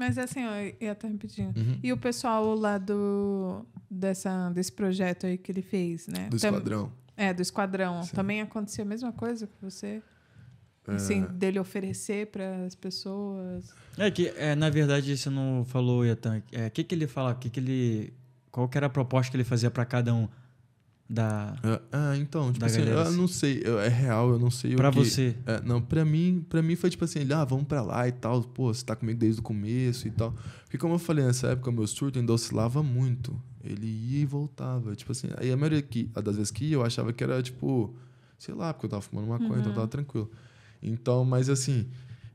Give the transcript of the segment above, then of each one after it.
Mas é assim, ó, ia até rapidinho. Uhum. E o pessoal lá do, dessa, desse projeto aí que ele fez, né? Do Tam, esquadrão. É, do esquadrão. Sim. Também acontecia a mesma coisa com você? É. Assim, é... dele oferecer para as pessoas. É que, é, na verdade, você não falou, Yatan. O é, que, que ele fala? Que que ele, qual que era a proposta que ele fazia para cada um? da. Ah, então, tipo assim, galera, eu assim. não sei, eu, é real, eu não sei pra o que. Pra você. É, não, pra mim, pra mim foi tipo assim, ah, vamos pra lá e tal, pô, você tá comigo desde o começo e tal. Porque como eu falei, nessa época meu surto ainda oscilava muito. Ele ia e voltava. Tipo assim, aí a maioria que, das vezes que ia, eu achava que era tipo, sei lá, porque eu tava fumando maconha, uhum. então eu uhum. tava tranquilo. Então, mas assim,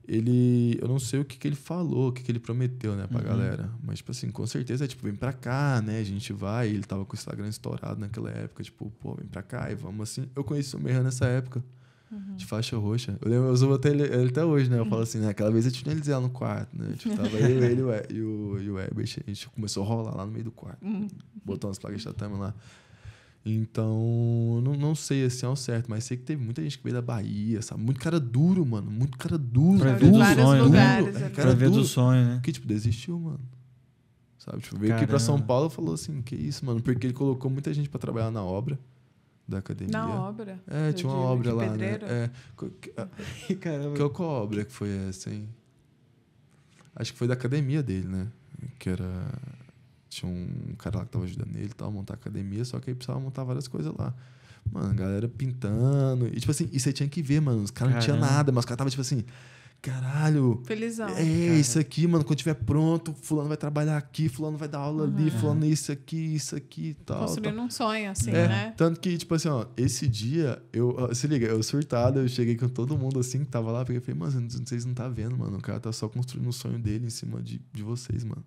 ele. Eu não sei o que, que ele falou, o que, que ele prometeu, né, pra uhum. galera. Mas, tipo assim, com certeza, tipo, vem pra cá, né? A gente vai. Ele tava com o Instagram estourado naquela época, tipo, pô, vem pra cá e vamos assim. Eu conheci o Merran nessa época. Uhum. De faixa roxa. Eu lembro, eu uso até ele, até hoje, né? Eu falo assim, né? Aquela vez eu tinha ele lá no quarto, né? Tipo, tava eu, ele e o, e o Herbert. A gente começou a rolar lá no meio do quarto. Uhum. Botou umas placas de tatame lá. Então, não, não sei assim ao certo, mas sei que teve muita gente que veio da Bahia, sabe? Muito cara duro, mano. Muito cara duro. Pra ver do sonho, lugares, né? duro, Cara pra ver duro, do sonho, né? Que, tipo, desistiu, mano. Sabe? Tipo, veio Caramba. aqui pra São Paulo e falou assim: que isso, mano? Porque ele colocou muita gente para trabalhar na obra da academia. Na obra? É, tinha uma obra lá, né? pedreiro. né? É. Caramba. Qual, qual obra que foi essa, hein? Acho que foi da academia dele, né? Que era tinha um cara lá que tava ajudando ele e tal, montar academia, só que aí precisava montar várias coisas lá. Mano, galera pintando. E tipo assim, e você tinha que ver, mano. Os caras não tinham nada, mas os caras tava tipo assim. Caralho. Felizão. É, né, cara. isso aqui, mano. Quando tiver pronto, fulano vai trabalhar aqui, fulano vai dar aula uhum. ali, fulano é isso aqui, isso aqui e tal. Construindo tal. um sonho, assim, é, né? Tanto que, tipo assim, ó, esse dia, eu. se liga, eu surtado, eu cheguei com todo mundo assim que tava lá, porque e falei, mano, vocês não tá vendo, mano. O cara tá só construindo o sonho dele em cima de, de vocês, mano.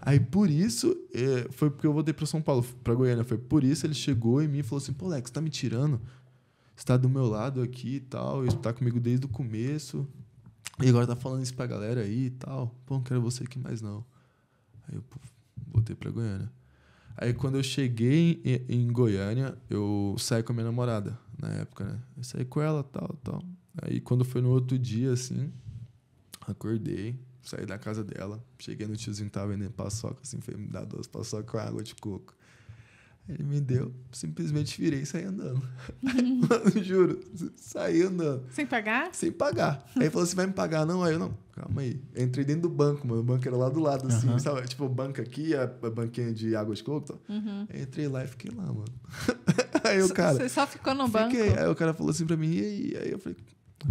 Aí por isso, é, foi porque eu voltei para São Paulo, para Goiânia. Foi por isso ele chegou em mim e falou assim: pô, Lex, tá me tirando? Você tá do meu lado aqui e tal, e tá comigo desde o começo. E agora tá falando isso pra galera aí e tal. Pô, não quero você aqui mais não. Aí eu pô, voltei para Goiânia. Aí quando eu cheguei em, em, Goiânia, eu saí com a minha namorada, na época, né? Eu saí com ela tal, tal. Aí quando foi no outro dia, assim, acordei, Saí da casa dela, cheguei no tiozinho que tava vendendo paçoca, assim, foi me dar duas paçoca com água de coco. Ele me deu, simplesmente virei e saí andando. Uhum. Mano, juro, saí andando. Sem pagar? Sem pagar. Aí ele falou assim: vai me pagar? Não, aí eu não, calma aí. Eu entrei dentro do banco, mano. O banco era lá do lado, uhum. assim, sabe? Tipo, o banco aqui, a, banquinha de água de coco. Uhum. entrei lá e fiquei lá, mano. aí o cara. Você só ficou no fiquei. banco? Aí o cara falou assim pra mim, e aí? Aí eu falei,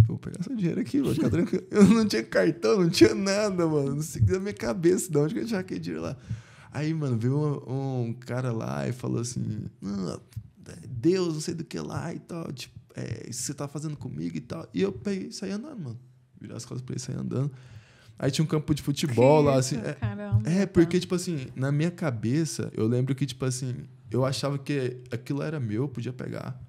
Vou pegar seu dinheiro aqui, vou ficar tranquilo. Eu não tinha cartão, não tinha nada, mano. Não sei da minha cabeça, de onde que eu tinha aquele dinheiro lá. Aí, mano, veio um, um, cara lá e falou assim: ah, Deus, não sei do que lá e tal. Tipo, é, isso você tá fazendo comigo e tal. E eu peguei e saí andando, mano. Virar as costas pra ele sair andando. Aí tinha um campo de futebol Cristo, lá, assim. É, caramba. é, porque, tipo assim, na minha cabeça, eu lembro que, tipo assim, eu achava que aquilo era meu, podia pegar.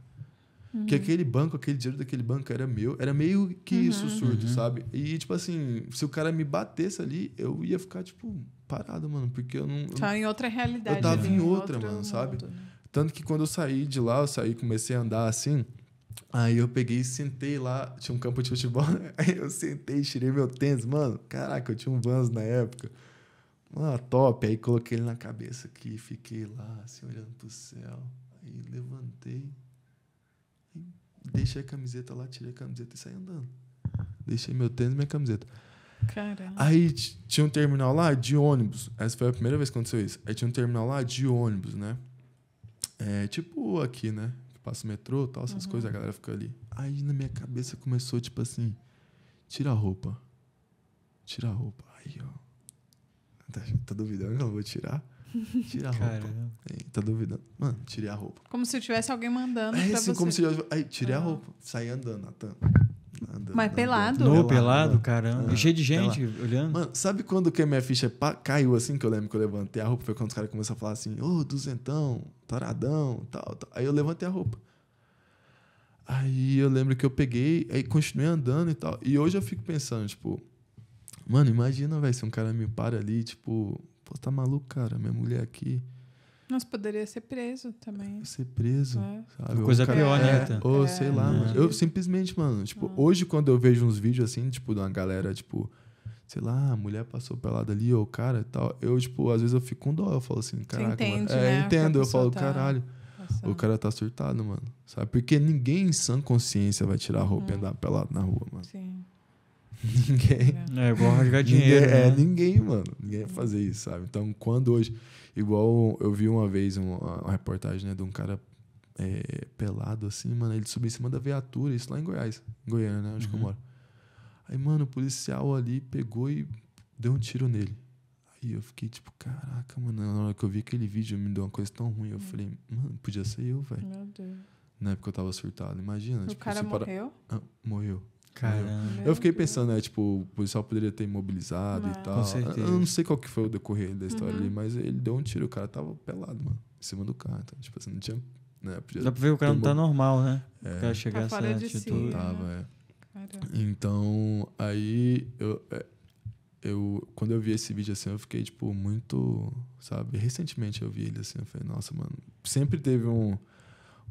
Uhum. Que aquele banco, aquele dinheiro daquele banco era meu. Era meio que uhum. isso surdo, uhum. sabe? E, tipo assim, se o cara me batesse ali, eu ia ficar, tipo, parado, mano. Porque eu não. Eu, tá em outra realidade. Eu tava né? em outra, mano, mundo. sabe? Tanto que quando eu saí de lá, eu saí, comecei a andar assim. Aí eu peguei e sentei lá, tinha um campo de futebol, aí eu sentei, tirei meu tênis, mano, caraca, eu tinha um Vans na época. Mano, top. Aí coloquei ele na cabeça aqui, fiquei lá, assim, olhando pro céu. Aí levantei, Deixei a camiseta lá, tirei a camiseta e saí andando. Deixei meu tênis e minha camiseta. Caramba. Aí tinha um terminal lá de ônibus. Essa foi a primeira vez que aconteceu isso. Aí tinha um terminal lá de ônibus, né? É tipo aqui, né? Que passa o metrô tal, essas uhum. coisas, a galera fica ali. Aí na minha cabeça começou, tipo assim, tira a roupa. Tira a roupa. Aí, ó. Tá, tá duvidando que eu vou tirar? Tira a roupa. tá duvidando. Mano, tirei a roupa. Como se tivesse alguém mandando. É, assim, como se. Eu... Aí, tirei a ah. roupa. Saí andando, Natan. Andando, Mas andando, pelado? No, pelado, caramba. Ah, cheio de gente pelado. olhando. Mano, sabe quando que a minha ficha caiu assim, que eu lembro que eu levantei a roupa? Foi quando os caras começaram a falar assim, ô, oh, duzentão, taradão, tal, tal. Aí eu levantei a roupa. Aí eu lembro que eu peguei, aí continuei andando e tal. E hoje eu fico pensando, tipo, mano, imagina, velho, se um cara me para ali, tipo, tá maluco, cara? Minha mulher aqui. Mas poderia ser preso também. Ser preso, é. sabe? Coisa cara, pior, né? É, ou é. sei lá, é. mano. Eu simplesmente, mano, tipo, ah. hoje quando eu vejo uns vídeos assim, tipo, de uma galera, tipo, sei lá, a mulher passou pelada ali, ou o cara e tal, eu, tipo, às vezes eu fico com dó, eu falo assim, caraca, Você entende, mano. É, né? É, entendo, eu falo, tá caralho. Passando. O cara tá surtado, mano. Sabe? Porque ninguém em sã consciência vai tirar a roupa e uhum. andar pelado na rua, mano. Sim. Ninguém. É, é igual rasgar dinheiro. Ninguém, né? É, ninguém, mano. Ninguém ia fazer isso, sabe? Então, quando hoje. Igual eu vi uma vez uma, uma reportagem né, de um cara é, pelado assim, mano. Ele subiu em cima da viatura, isso lá em Goiás, em Goiânia, né? Onde uhum. eu moro. Aí, mano, o policial ali pegou e deu um tiro nele. Aí eu fiquei tipo, caraca, mano. Na hora que eu vi aquele vídeo, me deu uma coisa tão ruim. Eu falei, mano, podia ser eu, velho. Meu Deus. Na época eu tava surtado, imagina. O tipo, cara morreu? Para... Ah, morreu. Cara, né? eu fiquei pensando, né, tipo, o policial poderia ter imobilizado e tal. Com Eu não sei qual que foi o decorrer da história uhum. ali, mas ele deu um tiro, o cara tava pelado, mano, em cima do carro. Então, tipo assim, não tinha. Né, podia Dá pra ver que o cara não tá normal, né? É. O cara chegar tá essa atitude. Si, né? Tava, né? é. Então, aí eu, é, eu. Quando eu vi esse vídeo assim, eu fiquei, tipo, muito. Sabe? Recentemente eu vi ele assim, eu falei, nossa, mano. Sempre teve um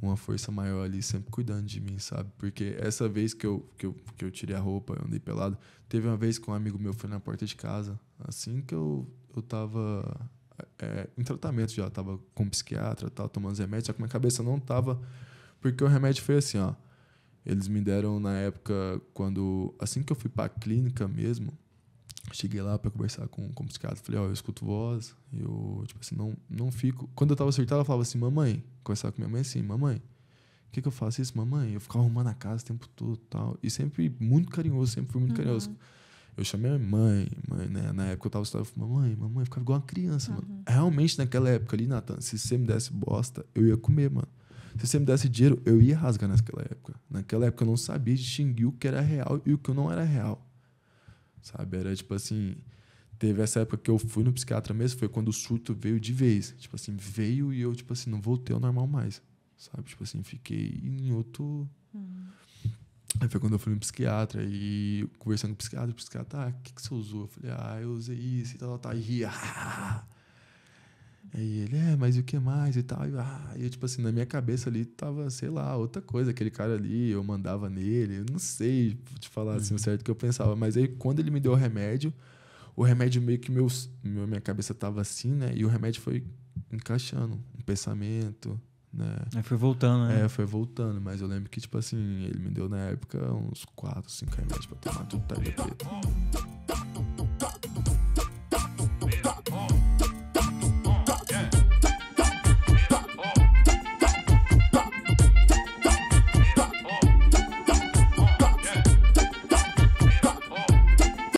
uma força maior ali sempre cuidando de mim, sabe? Porque essa vez que eu, que eu, que eu tirei a roupa, eu andei pelado, teve uma vez que um amigo meu foi na porta de casa, assim que eu, eu tava é, em tratamento já, tava com um psiquiatra, tava tomando remédio, só que minha cabeça não tava, porque o remédio foi assim, ó. Eles me deram na época quando, assim que eu fui pra clínica mesmo, cheguei lá para conversar com, com o psiquiatra. Falei, ó, oh, eu escuto voz, eu, tipo assim, não, não fico. Quando eu tava acertado, ela falava assim, mamãe. Conversava com minha mãe assim, mamãe, o que que eu faço isso, mamãe? Eu ficava arrumando a casa o tempo todo tal. E sempre muito carinhoso, sempre fui muito uhum. carinhoso. Eu chamei a mãe, mãe, né? Na época eu tava estudando, eu falei, mamãe, mamãe, eu ficava igual uma criança, uhum. mano. Realmente naquela época ali, Natan, se você me desse bosta, eu ia comer, mano. Se você me desse dinheiro, eu ia rasgar naquela época. Naquela época eu não sabia distinguir o que era real e o que não era real sabe? Era tipo assim, teve essa época que eu fui no psiquiatra mesmo, foi quando o surto veio de vez, tipo assim, veio e eu tipo assim, não voltei ao normal mais, sabe? Tipo assim, fiquei em outro uhum. Aí foi quando eu fui no psiquiatra e conversando com o psiquiatra, o psiquiatra, ah, o que, que você usou? Eu falei, ah, eu usei isso e tal, tal, tal. E ria. Ah! Aí ele, é, mas e o que mais e tal? E ah, eu, tipo assim, na minha cabeça ali tava, sei lá, outra coisa, aquele cara ali, eu mandava nele, eu não sei te falar assim o uhum. certo que eu pensava. Mas aí quando ele me deu o remédio, o remédio meio que meus, minha cabeça tava assim, né? E o remédio foi encaixando um pensamento, né? Aí é, foi voltando, né? É, foi voltando, mas eu lembro que, tipo assim, ele me deu na época uns quatro cinco remédios pra tomar tudo, tá ligado?